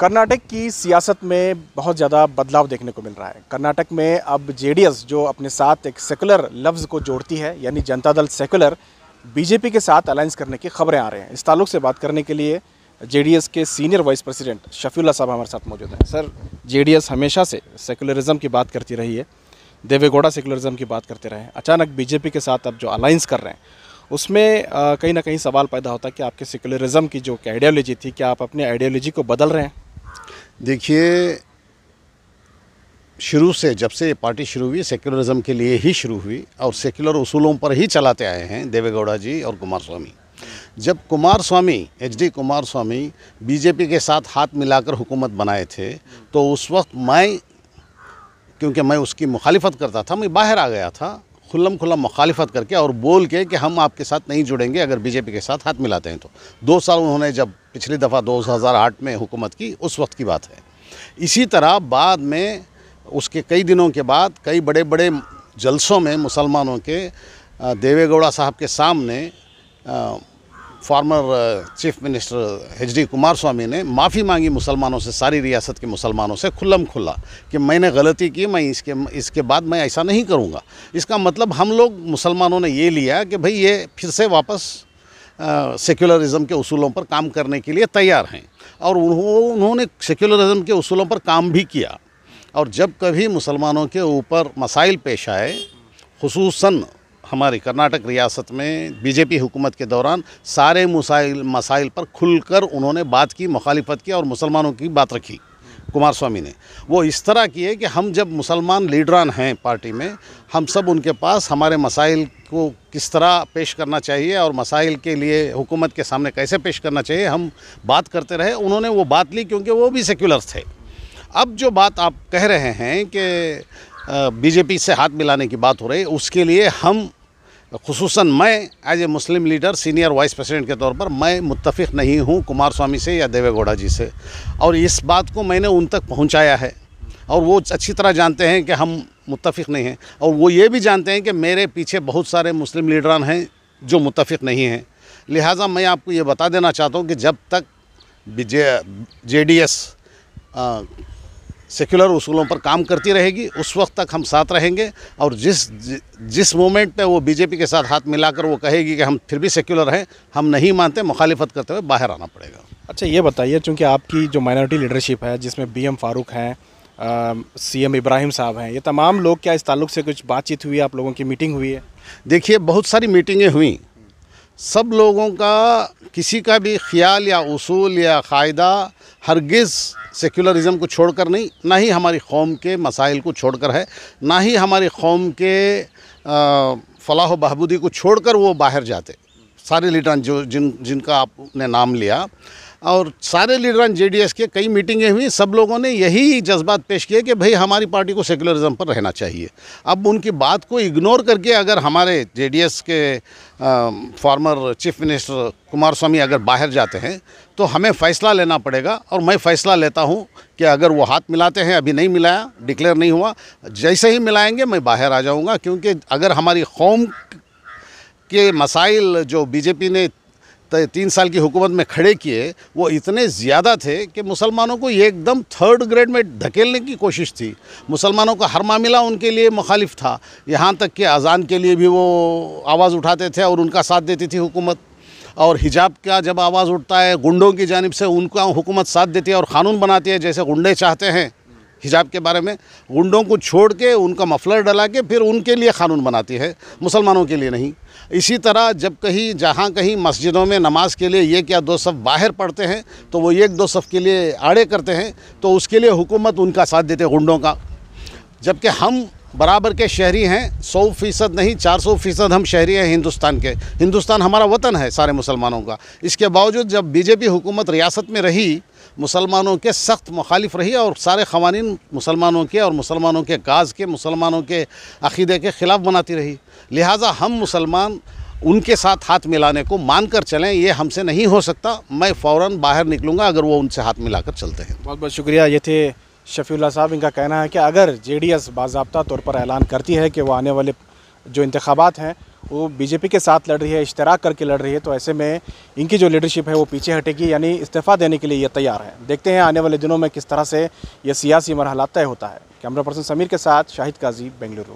कर्नाटक की सियासत में बहुत ज़्यादा बदलाव देखने को मिल रहा है कर्नाटक में अब जे जो अपने साथ एक सेकुलर लफ्ज़ को जोड़ती है यानी जनता दल सेकुलर बीजेपी के साथ अलायंस करने की खबरें आ रहे हैं इस ताल्लुक से बात करने के लिए जे के सीनियर वाइस प्रेसिडेंट शफीला साहब हमारे साथ मौजूद हैं सर जे हमेशा से सेकुलरिज्म की बात करती रही है देवेगौड़ा सेकुलरिज्म की बात करते रहे अचानक बीजेपी के साथ अब जो अलायंस कर रहे हैं उसमें कहीं ना कहीं सवाल पैदा होता है कि आपके सेकुलरिज्म की जो आइडियोलॉजी थी क्या आप अपनी आइडियोलॉजी को बदल रहे हैं देखिए शुरू से जब से ये पार्टी शुरू हुई सेक्युलरिज्म के लिए ही शुरू हुई और सेक्युलर उसूलों पर ही चलाते आए हैं देवेगौड़ा जी और कुमार स्वामी जब Kumaraswamy H D Kumaraswamy BJP के साथ हाथ मिलाकर हुकूमत बनाए थे तो उस वक्त मैं क्योंकि मैं उसकी मुखालिफत करता था मैं बाहर आ गया था खुल्लम खुल्ला मुखालफत करके और बोल के कि हम आपके साथ नहीं जुड़ेंगे अगर बीजेपी के साथ हाथ मिलाते हैं तो दो साल उन्होंने जब पिछली दफ़ा 2008 में हुकूमत की उस वक्त की बात है इसी तरह बाद में उसके कई दिनों के बाद कई बड़े बड़े जलसों में मुसलमानों के देवेगौड़ा साहब के सामने former chief minister H D Kumaraswamy ने माफ़ी मांगी मुसलमानों से सारी रियासत के मुसलमानों से खुल्लम खुला कि मैंने गलती की मैं इसके इसके बाद मैं ऐसा नहीं करूँगा इसका मतलब हम लोग मुसलमानों ने ये लिया कि भाई ये फिर से वापस सेक्युलरिज्म के उसूलों पर काम करने के लिए तैयार हैं और उन्होंने सेक्युलरिज्म के उसूलों पर काम भी किया और जब कभी मुसलमानों के ऊपर मसाइल पेश आए खसूस हमारी कर्नाटक रियासत में बीजेपी हुकूमत के दौरान सारे मसाइल मसाइल पर खुलकर उन्होंने बात की मुखालिफत की और मुसलमानों की बात रखी कुमार स्वामी ने वो इस तरह किए कि हम जब मुसलमान लीडरान हैं पार्टी में हम सब उनके पास हमारे मसाइल को किस तरह पेश करना चाहिए और मसाइल के लिए हुकूमत के सामने कैसे पेश करना चाहिए हम बात करते रहे उन्होंने वो बात ली क्योंकि वो भी सेक्युलर थे अब जो बात आप कह रहे हैं कि बीजेपी से हाथ मिलाने की बात हो रही है उसके लिए हम खसूस मैं as a Muslim leader senior vice president के तौर पर मैं मुतफ़ नहीं हूँ कुमार स्वामी से या देवेगौड़ा जी से और इस बात को मैंने उन तक पहुँचाया है और वो अच्छी तरह जानते हैं कि हम मुतफ़ नहीं हैं और वो ये भी जानते हैं कि मेरे पीछे बहुत सारे मुस्लिम लीडरान हैं जो मुतफ़ नहीं हैं लिहाजा मैं आपको ये बता देना चाहता हूँ कि जब तक J J D S secular उसूलों पर काम करती रहेगी उस वक्त तक हम साथ रहेंगे और जिस जिस मोमेंट में वो बीजेपी के साथ हाथ मिलाकर वो कहेगी कि हम फिर भी सेक्युलर हैं हम नहीं मानते मुखालिफत करते हुए बाहर आना पड़ेगा अच्छा ये बताइए चूँकि आपकी जो माइनॉरिटी लीडरशिप है जिसमें बी एम फारूक हैं सी एम इब्राहिम साहब हैं ये तमाम लोग क्या इस ताल्लुक से कुछ बातचीत हुई आप लोगों की मीटिंग हुई है देखिए बहुत सारी मीटिंगें हुई सब लोगों का किसी का भी ख्याल या उसूल या क़ायदा हरगिज़ सेकुलरिज़म को छोड़कर नहीं ना ही हमारी कौम के मसाइल को छोड़कर है ना ही हमारी कौम के फलाह बहबूदी को छोड़कर वो बाहर जाते सारे लीडर जो जिन जिनका आपने नाम लिया और सारे लीडरान जेडीएस के कई मीटिंगें हुई सब लोगों ने यही जज्बात पेश किए कि भाई हमारी पार्टी को सेकुलरिज्म पर रहना चाहिए अब उनकी बात को इग्नोर करके अगर हमारे J K former chief minister Kumaraswamy अगर बाहर जाते हैं तो हमें फ़ैसला लेना पड़ेगा और मैं फ़ैसला लेता हूँ कि अगर वो हाथ मिलाते हैं अभी नहीं मिलाया डिक्लेयर नहीं हुआ जैसे ही मिलाएंगे मैं बाहर आ जाऊँगा क्योंकि अगर हमारी कौम के मसाइल जो बीजेपी ने तीन साल की हुकूमत में खड़े किए वो इतने ज़्यादा थे कि मुसलमानों को ये एकदम थर्ड ग्रेड में धकेलने की कोशिश थी मुसलमानों का हर मामला उनके लिए मुखालिफ था यहाँ तक कि अजान के लिए भी वो आवाज़ उठाते थे और उनका साथ देती थी हुकूमत और हिजाब का जब आवाज़ उठता है गुंडों की जानब से उनका हुकूमत साथ देती है और क़ानून बनाती है जैसे गुंडे चाहते हैं हिजाब के बारे में गुंडों को छोड़ के उनका मफलर डला के फिर उनके लिए कानून बनाती है मुसलमानों के लिए नहीं इसी तरह जब कहीं जहाँ कहीं मस्जिदों में नमाज के लिए एक या दो सफ़ बाहर पढ़ते हैं तो वो एक दो सफ़ के लिए आड़े करते हैं तो उसके लिए हुकूमत उनका साथ देते गुंडों का जबकि हम बराबर के शहरी हैं सौ फीसद नहीं चार सौ फीसद हम शहरी हैं हिंदुस्तान के हिंदुस्तान हमारा वतन है सारे मुसलमानों का इसके बावजूद जब बीजेपी हुकूमत रियासत में रही मुसलमानों के सख्त मुखालिफ रही और सारे कवानी मुसलमानों के और मुसलमानों के काज के मुसलमानों के अक़ीदे के ख़िलाफ़ बनाती रही लिहाजा हम मुसलमान उनके साथ हाथ मिलाने को मान कर चलें ये हमसे नहीं हो सकता मैं फ़ौर बाहर निकलूँगा अगर वो उनसे हाथ मिलाकर चलते हैं बहुत बहुत शुक्रिया ये थे शफ़ील्ला साहब इनका कहना है कि अगर जे डी एस बाबा तौर पर ऐलान करती है कि वो आने वाले जो इंतबात हैं वो बीजेपी के साथ लड़ रही है इश्तराक करके लड़ रही है तो ऐसे में इनकी जो लीडरशिप है वो पीछे हटेगी यानी इस्तीफ़ा देने के लिए ये तैयार है देखते हैं आने वाले दिनों में किस तरह से ये सियासी मरहला तय होता है कैमरा पर्सन समीर के साथ शाहिद काजी बेंगलुरु